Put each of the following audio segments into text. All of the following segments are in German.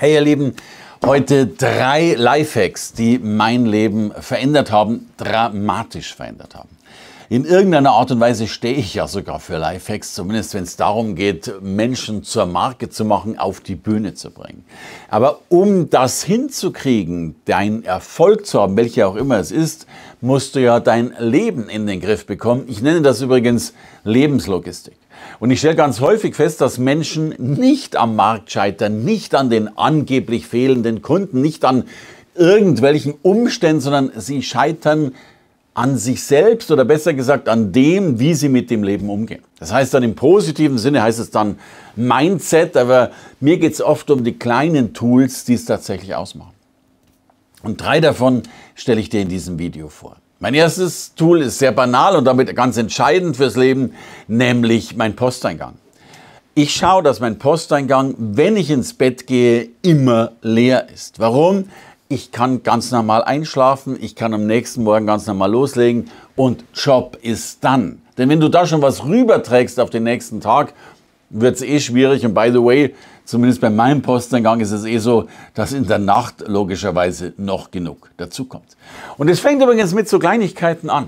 Hey ihr Lieben, heute drei Lifehacks, die mein Leben verändert haben, dramatisch verändert haben. In irgendeiner Art und Weise stehe ich ja sogar für Lifehacks, zumindest wenn es darum geht, Menschen zur Marke zu machen, auf die Bühne zu bringen. Aber um das hinzukriegen, deinen Erfolg zu haben, welcher auch immer es ist, musst du ja dein Leben in den Griff bekommen. Ich nenne das übrigens Lebenslogistik. Und ich stelle ganz häufig fest, dass Menschen nicht am Markt scheitern, nicht an den angeblich fehlenden Kunden, nicht an irgendwelchen Umständen, sondern sie scheitern an sich selbst oder besser gesagt an dem, wie sie mit dem Leben umgehen. Das heißt dann im positiven Sinne heißt es dann Mindset, aber mir geht es oft um die kleinen Tools, die es tatsächlich ausmachen. Und drei davon stelle ich dir in diesem Video vor. Mein erstes Tool ist sehr banal und damit ganz entscheidend fürs Leben, nämlich mein Posteingang. Ich schaue, dass mein Posteingang, wenn ich ins Bett gehe, immer leer ist. Warum? ich kann ganz normal einschlafen, ich kann am nächsten Morgen ganz normal loslegen und Job ist dann. Denn wenn du da schon was rüberträgst auf den nächsten Tag, wird es eh schwierig. Und by the way, zumindest bei meinem Posteingang ist es eh so, dass in der Nacht logischerweise noch genug dazukommt. Und es fängt übrigens mit so Kleinigkeiten an.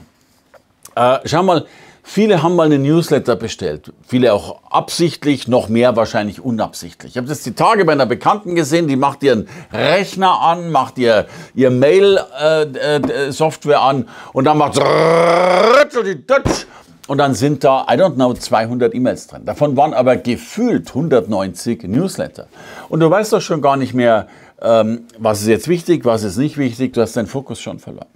Äh, schau mal, Viele haben mal einen Newsletter bestellt, viele auch absichtlich, noch mehr wahrscheinlich unabsichtlich. Ich habe das die Tage bei einer Bekannten gesehen, die macht ihren Rechner an, macht ihr, ihr Mail-Software äh, äh, äh an und dann macht und dann sind da, I don't know, 200 E-Mails drin. Davon waren aber gefühlt 190 Newsletter. Und du weißt doch schon gar nicht mehr, ähm, was ist jetzt wichtig, was ist nicht wichtig, du hast deinen Fokus schon verloren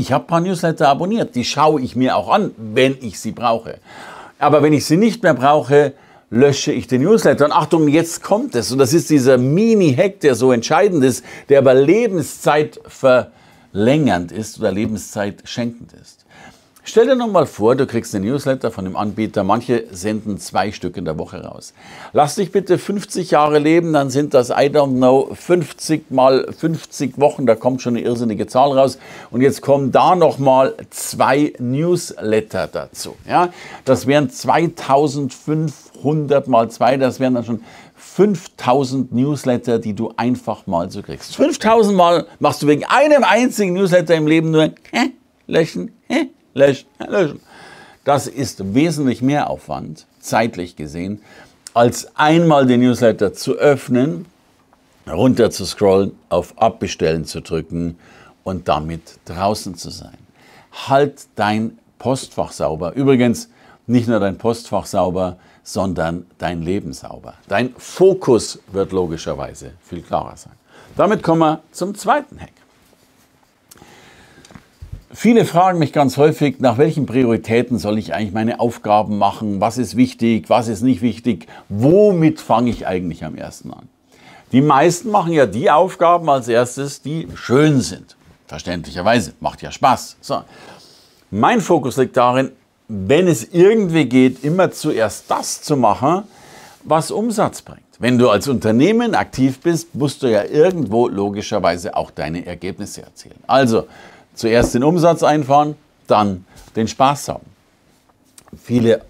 ich habe ein paar Newsletter abonniert, die schaue ich mir auch an, wenn ich sie brauche. Aber wenn ich sie nicht mehr brauche, lösche ich den Newsletter. Und Achtung, jetzt kommt es. Und das ist dieser Mini-Hack, der so entscheidend ist, der aber Lebenszeit verlängernd ist oder Lebenszeit schenkend ist. Stell dir nun mal vor, du kriegst einen Newsletter von dem Anbieter. Manche senden zwei Stück in der Woche raus. Lass dich bitte 50 Jahre leben, dann sind das, I don't know, 50 mal 50 Wochen. Da kommt schon eine irrsinnige Zahl raus. Und jetzt kommen da nochmal zwei Newsletter dazu. Ja, das wären 2500 mal zwei, das wären dann schon 5000 Newsletter, die du einfach mal so kriegst. 5000 Mal machst du wegen einem einzigen Newsletter im Leben nur äh, löschen, äh, löschen, löschen. Das ist wesentlich mehr Aufwand, zeitlich gesehen, als einmal den Newsletter zu öffnen, runter zu scrollen, auf Abbestellen zu drücken und damit draußen zu sein. Halt dein Postfach sauber. Übrigens, nicht nur dein Postfach sauber, sondern dein Leben sauber. Dein Fokus wird logischerweise viel klarer sein. Damit kommen wir zum zweiten Hack. Viele fragen mich ganz häufig, nach welchen Prioritäten soll ich eigentlich meine Aufgaben machen, was ist wichtig, was ist nicht wichtig, womit fange ich eigentlich am ersten an. Die meisten machen ja die Aufgaben als erstes, die schön sind. Verständlicherweise, macht ja Spaß. So. Mein Fokus liegt darin, wenn es irgendwie geht, immer zuerst das zu machen, was Umsatz bringt. Wenn du als Unternehmen aktiv bist, musst du ja irgendwo logischerweise auch deine Ergebnisse erzielen. Also, Zuerst den Umsatz einfahren, dann den Spaß haben. Viele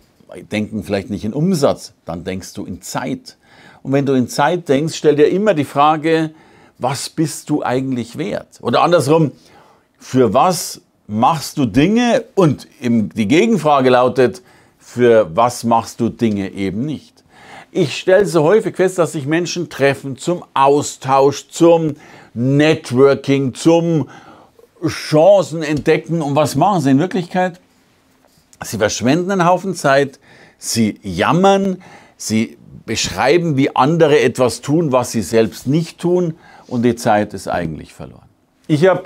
denken vielleicht nicht in Umsatz, dann denkst du in Zeit. Und wenn du in Zeit denkst, stell dir immer die Frage, was bist du eigentlich wert? Oder andersrum, für was machst du Dinge? Und die Gegenfrage lautet, für was machst du Dinge eben nicht? Ich stelle so häufig fest, dass sich Menschen treffen zum Austausch, zum Networking, zum Chancen entdecken. Und was machen sie in Wirklichkeit? Sie verschwenden einen Haufen Zeit, sie jammern, sie beschreiben, wie andere etwas tun, was sie selbst nicht tun und die Zeit ist eigentlich verloren. Ich habe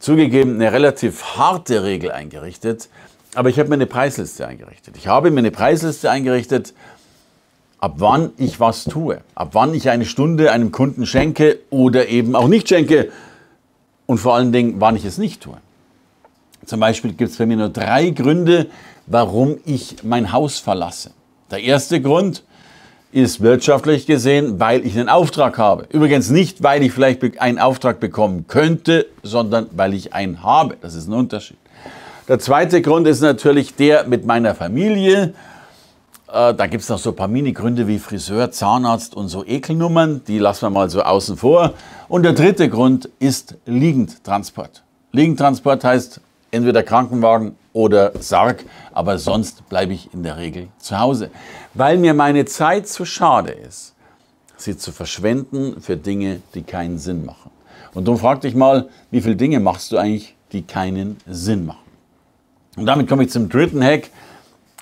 zugegeben eine relativ harte Regel eingerichtet, aber ich habe mir eine Preisliste eingerichtet. Ich habe mir eine Preisliste eingerichtet, ab wann ich was tue, ab wann ich eine Stunde einem Kunden schenke oder eben auch nicht schenke, und vor allen Dingen, wann ich es nicht tue. Zum Beispiel gibt es bei mir nur drei Gründe, warum ich mein Haus verlasse. Der erste Grund ist wirtschaftlich gesehen, weil ich einen Auftrag habe. Übrigens nicht, weil ich vielleicht einen Auftrag bekommen könnte, sondern weil ich einen habe. Das ist ein Unterschied. Der zweite Grund ist natürlich der mit meiner Familie. Äh, da gibt es noch so ein paar Mini-Gründe wie Friseur, Zahnarzt und so Ekelnummern. Die lassen wir mal so außen vor. Und der dritte Grund ist Liegendtransport. Liegendtransport heißt entweder Krankenwagen oder Sarg, aber sonst bleibe ich in der Regel zu Hause, weil mir meine Zeit zu schade ist, sie zu verschwenden für Dinge, die keinen Sinn machen. Und darum frag dich mal, wie viele Dinge machst du eigentlich, die keinen Sinn machen? Und damit komme ich zum dritten Hack,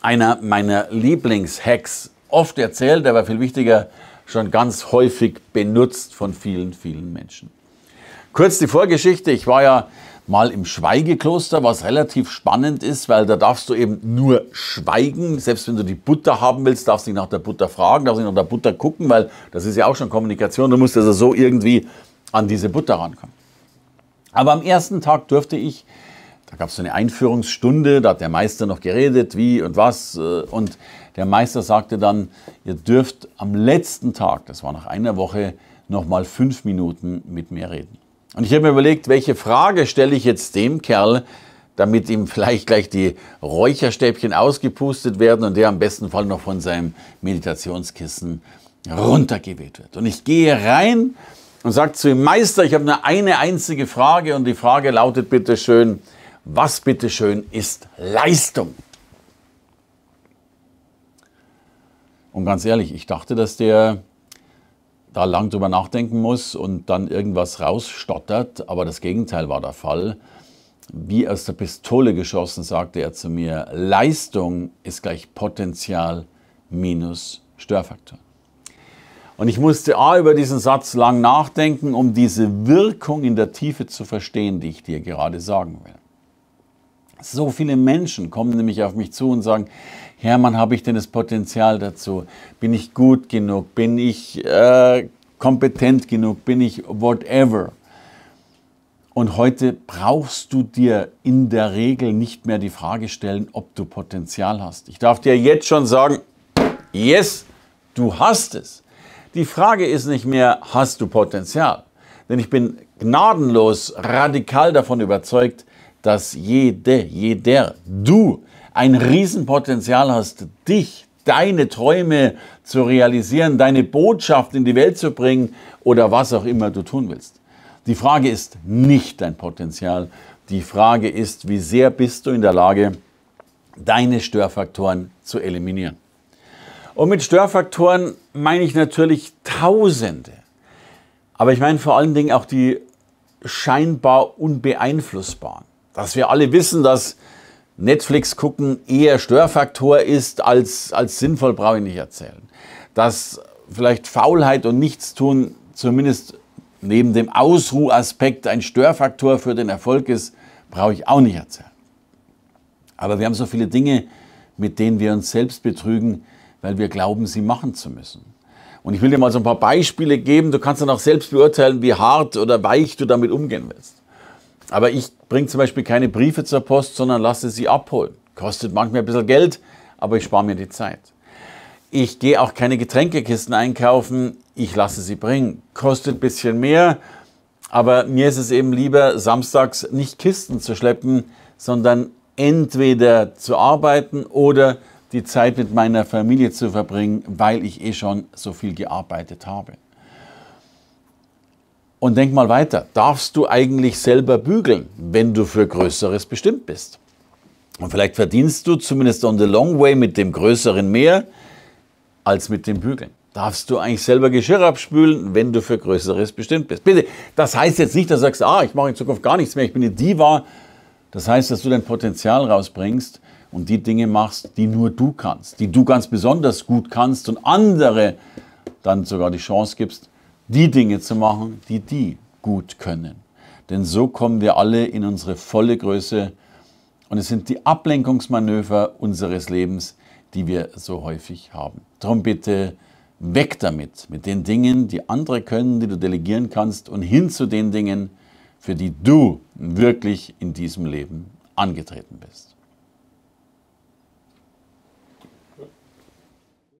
einer meiner Lieblingshacks. Oft erzählt, aber viel wichtiger, schon ganz häufig benutzt von vielen, vielen Menschen. Kurz die Vorgeschichte. Ich war ja mal im Schweigekloster, was relativ spannend ist, weil da darfst du eben nur schweigen. Selbst wenn du die Butter haben willst, darfst du nicht nach der Butter fragen, darfst nicht nach der Butter gucken, weil das ist ja auch schon Kommunikation. Du musst also so irgendwie an diese Butter rankommen. Aber am ersten Tag durfte ich da gab es so eine Einführungsstunde, da hat der Meister noch geredet, wie und was. Äh, und der Meister sagte dann, ihr dürft am letzten Tag, das war nach einer Woche, nochmal fünf Minuten mit mir reden. Und ich habe mir überlegt, welche Frage stelle ich jetzt dem Kerl, damit ihm vielleicht gleich die Räucherstäbchen ausgepustet werden und der am besten Fall noch von seinem Meditationskissen runtergeweht wird. Und ich gehe rein und sage zu ihm, Meister, ich habe nur eine einzige Frage und die Frage lautet bitte schön, was bitteschön ist Leistung? Und ganz ehrlich, ich dachte, dass der da lang drüber nachdenken muss und dann irgendwas rausstottert, aber das Gegenteil war der Fall. Wie aus der Pistole geschossen, sagte er zu mir, Leistung ist gleich Potenzial minus Störfaktor. Und ich musste A über diesen Satz lang nachdenken, um diese Wirkung in der Tiefe zu verstehen, die ich dir gerade sagen will. So viele Menschen kommen nämlich auf mich zu und sagen, Hermann, habe ich denn das Potenzial dazu? Bin ich gut genug? Bin ich äh, kompetent genug? Bin ich whatever? Und heute brauchst du dir in der Regel nicht mehr die Frage stellen, ob du Potenzial hast. Ich darf dir jetzt schon sagen, yes, du hast es. Die Frage ist nicht mehr, hast du Potenzial? Denn ich bin gnadenlos radikal davon überzeugt, dass jede, jeder, du ein Riesenpotenzial hast, dich, deine Träume zu realisieren, deine Botschaft in die Welt zu bringen oder was auch immer du tun willst. Die Frage ist nicht dein Potenzial. Die Frage ist, wie sehr bist du in der Lage, deine Störfaktoren zu eliminieren. Und mit Störfaktoren meine ich natürlich Tausende. Aber ich meine vor allen Dingen auch die scheinbar unbeeinflussbaren dass wir alle wissen, dass Netflix gucken eher Störfaktor ist als, als sinnvoll, brauche ich nicht erzählen. Dass vielleicht Faulheit und Nichtstun zumindest neben dem Ausruhaspekt ein Störfaktor für den Erfolg ist, brauche ich auch nicht erzählen. Aber wir haben so viele Dinge, mit denen wir uns selbst betrügen, weil wir glauben, sie machen zu müssen. Und ich will dir mal so ein paar Beispiele geben, du kannst dann auch selbst beurteilen, wie hart oder weich du damit umgehen willst. Aber ich bringe zum Beispiel keine Briefe zur Post, sondern lasse sie abholen. Kostet manchmal ein bisschen Geld, aber ich spare mir die Zeit. Ich gehe auch keine Getränkekisten einkaufen, ich lasse sie bringen. Kostet ein bisschen mehr, aber mir ist es eben lieber, samstags nicht Kisten zu schleppen, sondern entweder zu arbeiten oder die Zeit mit meiner Familie zu verbringen, weil ich eh schon so viel gearbeitet habe. Und denk mal weiter, darfst du eigentlich selber bügeln, wenn du für Größeres bestimmt bist? Und vielleicht verdienst du zumindest on the long way mit dem Größeren mehr als mit dem Bügeln. Darfst du eigentlich selber Geschirr abspülen, wenn du für Größeres bestimmt bist? Bitte, das heißt jetzt nicht, dass du sagst, ah, ich mache in Zukunft gar nichts mehr, ich bin eine Diva. Das heißt, dass du dein Potenzial rausbringst und die Dinge machst, die nur du kannst, die du ganz besonders gut kannst und andere dann sogar die Chance gibst, die Dinge zu machen, die die gut können. Denn so kommen wir alle in unsere volle Größe und es sind die Ablenkungsmanöver unseres Lebens, die wir so häufig haben. Darum bitte weg damit, mit den Dingen, die andere können, die du delegieren kannst und hin zu den Dingen, für die du wirklich in diesem Leben angetreten bist.